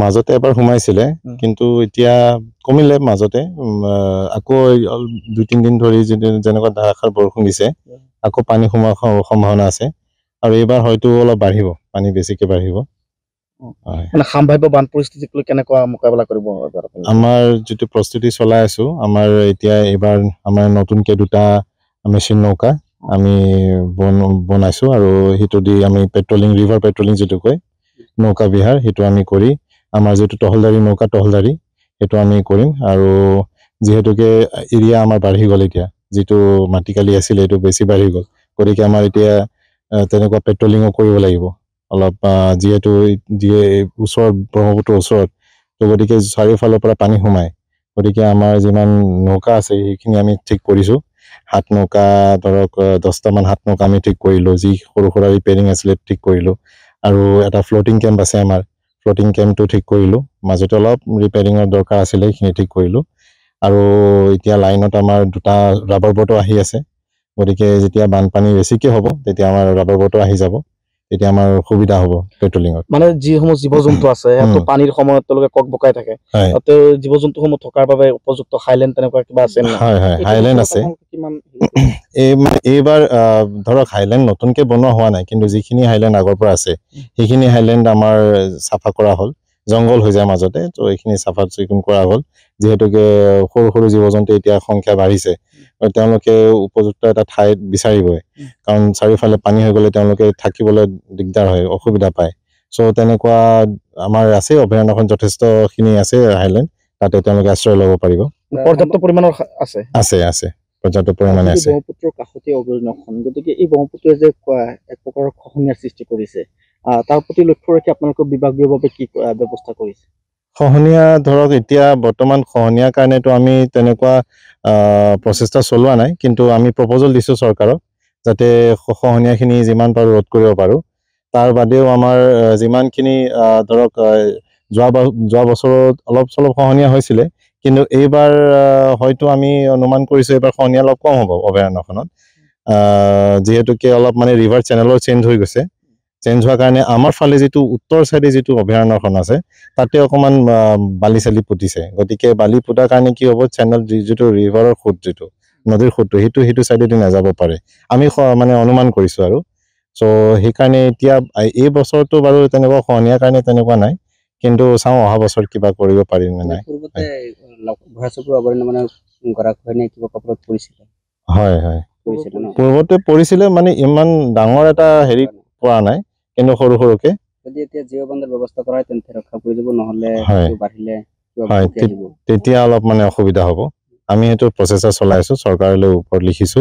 মাজতে এবাৰ সোমাইছিলে কিন্তু এতিয়া কমিলে মাজতে আকৌ দুই তিনিদিন ধৰি যেনেকুৱা ধাৰাষাৰ বৰষুণ দিছে আকৌ পানী সোমোৱাৰ সম্ভাৱনা আছে আৰু এইবাৰ হয়তো অলপ বাঢ়িব পানী বেছিকে বাঢ়িব আমাৰ যিটো প্ৰস্তুতি চলাই আছো আমাৰ এতিয়া এইবাৰ আমাৰ নতুনকে দুটা মেচিন নৌকা আমি বনাইছো আৰু সেইটো দি আমি পেট্ৰলিং ৰিভাৰ পেট্ৰলিং যিটো কয় নৌকা বিহাৰ সেইটো আমি কৰি আমাৰ যিটো তহলদাৰী নৌকা তহলদাৰী সেইটো আমি কৰিম আৰু যিহেতুকে এৰিয়া আমাৰ বাঢ়ি গ'ল এতিয়া যিটো মাটিকালি আছিলে এইটো বেছি বাঢ়ি গ'ল গতিকে আমাৰ এতিয়া তেনেকুৱা পেট্ৰলিঙো কৰিব লাগিব অলপ যিহেতু ওচৰত ব্ৰহ্মপুত্ৰৰ ওচৰত তো গতিকে চাৰিওফালৰ পৰা পানী সোমায় গতিকে আমাৰ যিমান নৌকা আছে সেইখিনি আমি ঠিক কৰিছোঁ হাত নৌকা ধৰক দহটামান হাত নৌকা আমি ঠিক কৰিলোঁ যি সৰু সুৰা ৰিপেয়াৰিং আছিলে ঠিক কৰিলোঁ আৰু এটা ফ্ল'টিং কেম্প আছে আমাৰ ফ্ল'টিং কেম্পটো ঠিক কৰিলোঁ মাজতে অলপ ৰিপেয়াৰিঙৰ দৰকাৰ আছিলে সেইখিনি ঠিক কৰিলোঁ আৰু এতিয়া লাইনত আমাৰ দুটা ৰাবাৰ বটো আহি আছে গতিকে যেতিয়া বানপানী বেছিকৈ হ'ব তেতিয়া আমাৰ ৰাবাৰ বটো আহি যাব তেতিয়া আমাৰ সুবিধা হ'ব পেট্ৰলিঙত মানে যিসমূহ জীৱ জন্তু আছে পানীৰ সময়ত তেওঁলোকে কক বকাই থাকে জীৱ জন্তুসমূহ থকাৰ বাবে উপযুক্ত হাইলেণ্ড তেনেকুৱা কিবা আছে হয় হয় হাইলেণ্ড আছে এইবাৰ ধৰক হাইলেণ্ড নতুনকে বনোৱা হোৱা নাই কিন্তু যিখিনি হাইলেণ্ড আগৰ পৰা আছে সেইখিনি হাইলেণ্ড আমাৰ চাফা কৰা হ'ল জংগল হৈ যায় মাজতে ত' এইখিনি চাফা চিকুণ কৰা হ'ল যিহেতুকে সৰু সৰু জীৱ জন্তু এতিয়া সংখ্যা বাঢ়িছে তেওঁলোকে উপযুক্ত এটা ঠাইত বিচাৰিবই কাৰণ চাৰিওফালে পানী হৈ গ'লে তেওঁলোকে থাকিবলৈ দিগদাৰ হয় অসুবিধা পায় চ' তেনেকুৱা আমাৰ আছে অভয়াৰণ্যখন যথেষ্টখিনি আছে হাইলেণ্ড তাতে তেওঁলোকে আশ্ৰয় ল'ব পাৰিব পৰ্যাপ্ত পৰিমাণৰ আছে আছে আছে পৰ্যাপ্ত পৰিমাণে আছে ব্ৰহ্মপুত্ৰৰ কাষতে অভয়াৰণ্যখন গতিকে এই ব্ৰহ্মপুত্ৰই যে এক প্ৰকাৰৰ খহনীয়াৰ সৃষ্টি কৰিছে তাৰ প্ৰতি লক্ষ্য ৰাখি আপোনালোকৰ বিভাগীয় বাবে কি ব্যৱস্থা কৰিছে খহনীয়া ধৰক এতিয়া বৰ্তমান খহনীয়াৰ কাৰণেতো আমি তেনেকুৱা প্ৰচেষ্টা চলোৱা নাই কিন্তু আমি প্ৰপজেল দিছোঁ চৰকাৰক যাতে খহনীয়াখিনি যিমান পাৰোঁ ৰোধ কৰিব পাৰোঁ তাৰ বাদেও আমাৰ যিমানখিনি ধৰক যোৱা যোৱা বছৰত অলপ চলপ খহনীয়া হৈছিলে কিন্তু এইবাৰ হয়তো আমি অনুমান কৰিছো এইবাৰ খনিয়া অলপ কম হ'ব অভয়াৰণ্যখনত যিহেতুকে অলপ মানে ৰিভাৰ চেনেলৰ চেঞ্জ হৈ গৈছে চেঞ্জ হোৱাৰ কাৰণে আমাৰ ফালে যিটো উত্তৰ চাইডে যিটো অভয়াৰণ্যখন আছে তাতে অকণমান বালি চালি পুতিছে গতিকে বালি পোতাৰ কাৰণে কি হ'ব চেনেল যিটো ৰিভাৰৰ সোঁত যিটো নদীৰ সোঁতটো সেইটো সেইটো চাইডেদি নাযাব পাৰে আমি মানে অনুমান কৰিছো আৰু চ' সেইকাৰণে এতিয়া এই বছৰটো বাৰু তেনেকুৱা খহনীয়াৰ কাৰণে তেনেকুৱা নাই কিন্তু চাওঁ অহা বছৰ কিবা কৰিব পাৰিম নে নাই পূৰ্বতে পৰিছিলে মানে ইমান ডাঙৰ এটা হেৰি পৰা নাই কিন্তু সৰু সৰুকে যদি এতিয়া জিঅ' বান্দৰ ব্যৱস্থা কৰা হয় তেন্তে ৰক্ষা কৰি দিব নহ'লে বাঢ়িলে তেতিয়া অলপ মানে অসুবিধা হ'ব আমি সেইটো প্ৰচেষ্টা চলাইছো চৰকাৰলৈ ওপৰত লিখিছো